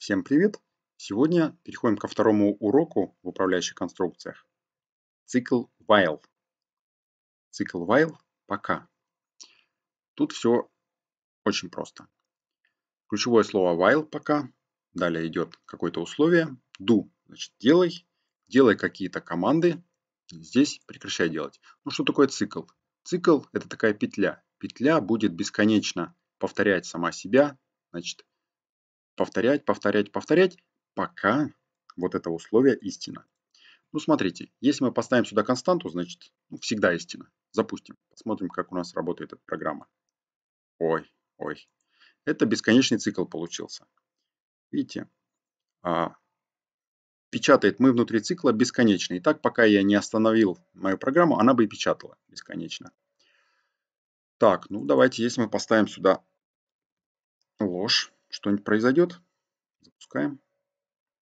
Всем привет! Сегодня переходим ко второму уроку в управляющих конструкциях. Цикл while. Цикл while пока. Тут все очень просто. Ключевое слово while пока. Далее идет какое-то условие. Do, значит делай. Делай какие-то команды. Здесь прекращай делать. Ну что такое цикл? Цикл это такая петля. Петля будет бесконечно повторять сама себя. Значит повторять, повторять, повторять, пока вот это условие истина. Ну, смотрите, если мы поставим сюда константу, значит, ну, всегда истина. Запустим. Посмотрим, как у нас работает эта программа. Ой, ой. Это бесконечный цикл получился. Видите? А, печатает мы внутри цикла бесконечно. И так, пока я не остановил мою программу, она бы и печатала бесконечно. Так, ну давайте, если мы поставим сюда ложь, что-нибудь произойдет. Запускаем.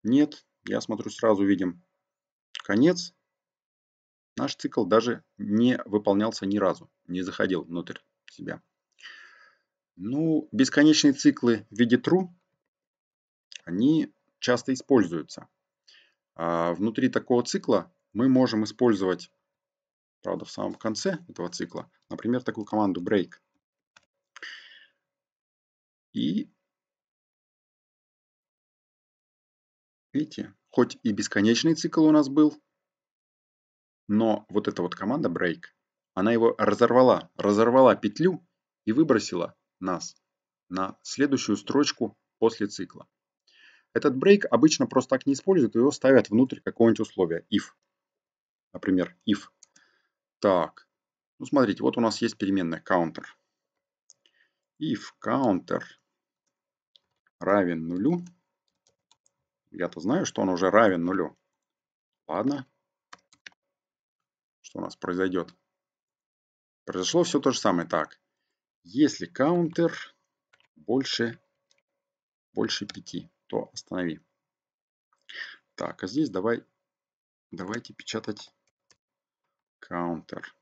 Нет, я смотрю, сразу видим конец. Наш цикл даже не выполнялся ни разу, не заходил внутрь себя. Ну, бесконечные циклы в виде true, они часто используются. А внутри такого цикла мы можем использовать, правда, в самом конце этого цикла, например, такую команду break. И Видите, хоть и бесконечный цикл у нас был, но вот эта вот команда break, она его разорвала, разорвала петлю и выбросила нас на следующую строчку после цикла. Этот break обычно просто так не используют, его ставят внутрь какого-нибудь условия, if. Например, if. Так, ну смотрите, вот у нас есть переменная counter. If counter равен нулю, я-то знаю, что он уже равен нулю. Ладно. Что у нас произойдет? Произошло все то же самое. Так, если каунтер больше, больше 5, то останови. Так, а здесь давай, давайте печатать каунтер.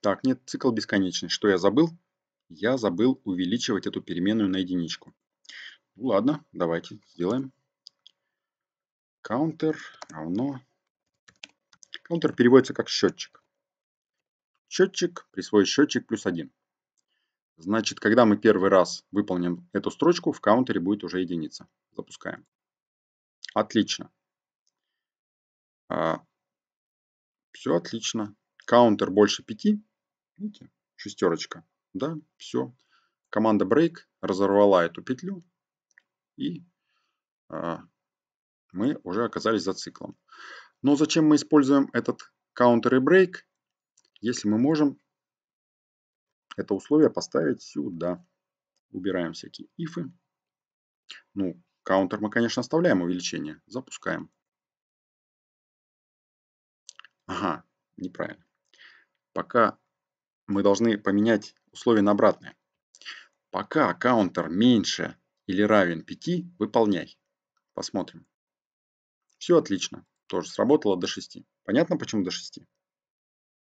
Так, нет, цикл бесконечный. Что я забыл? Я забыл увеличивать эту переменную на единичку. Ладно, давайте сделаем. Counter равно... Counter переводится как счетчик. Счетчик, присвоить счетчик плюс один. Значит, когда мы первый раз выполним эту строчку, в каунтере будет уже единица. Запускаем. Отлично. А, все отлично. Каунтер больше 5. Видите? Шестерочка. Да, все. Команда break разорвала эту петлю и а, мы уже оказались за циклом. Но зачем мы используем этот counter и break, если мы можем это условие поставить сюда. Убираем всякие ифы. Ну, counter мы, конечно, оставляем увеличение. Запускаем. Ага, неправильно. Пока мы должны поменять условие на обратное. Пока counter меньше или равен 5, выполняй. Посмотрим. Все отлично. Тоже сработало до 6. Понятно, почему до 6?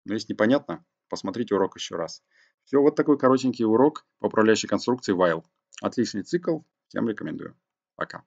Но если непонятно, посмотрите урок еще раз. Все, вот такой коротенький урок по управляющей конструкции while. Отличный цикл, всем рекомендую. Пока.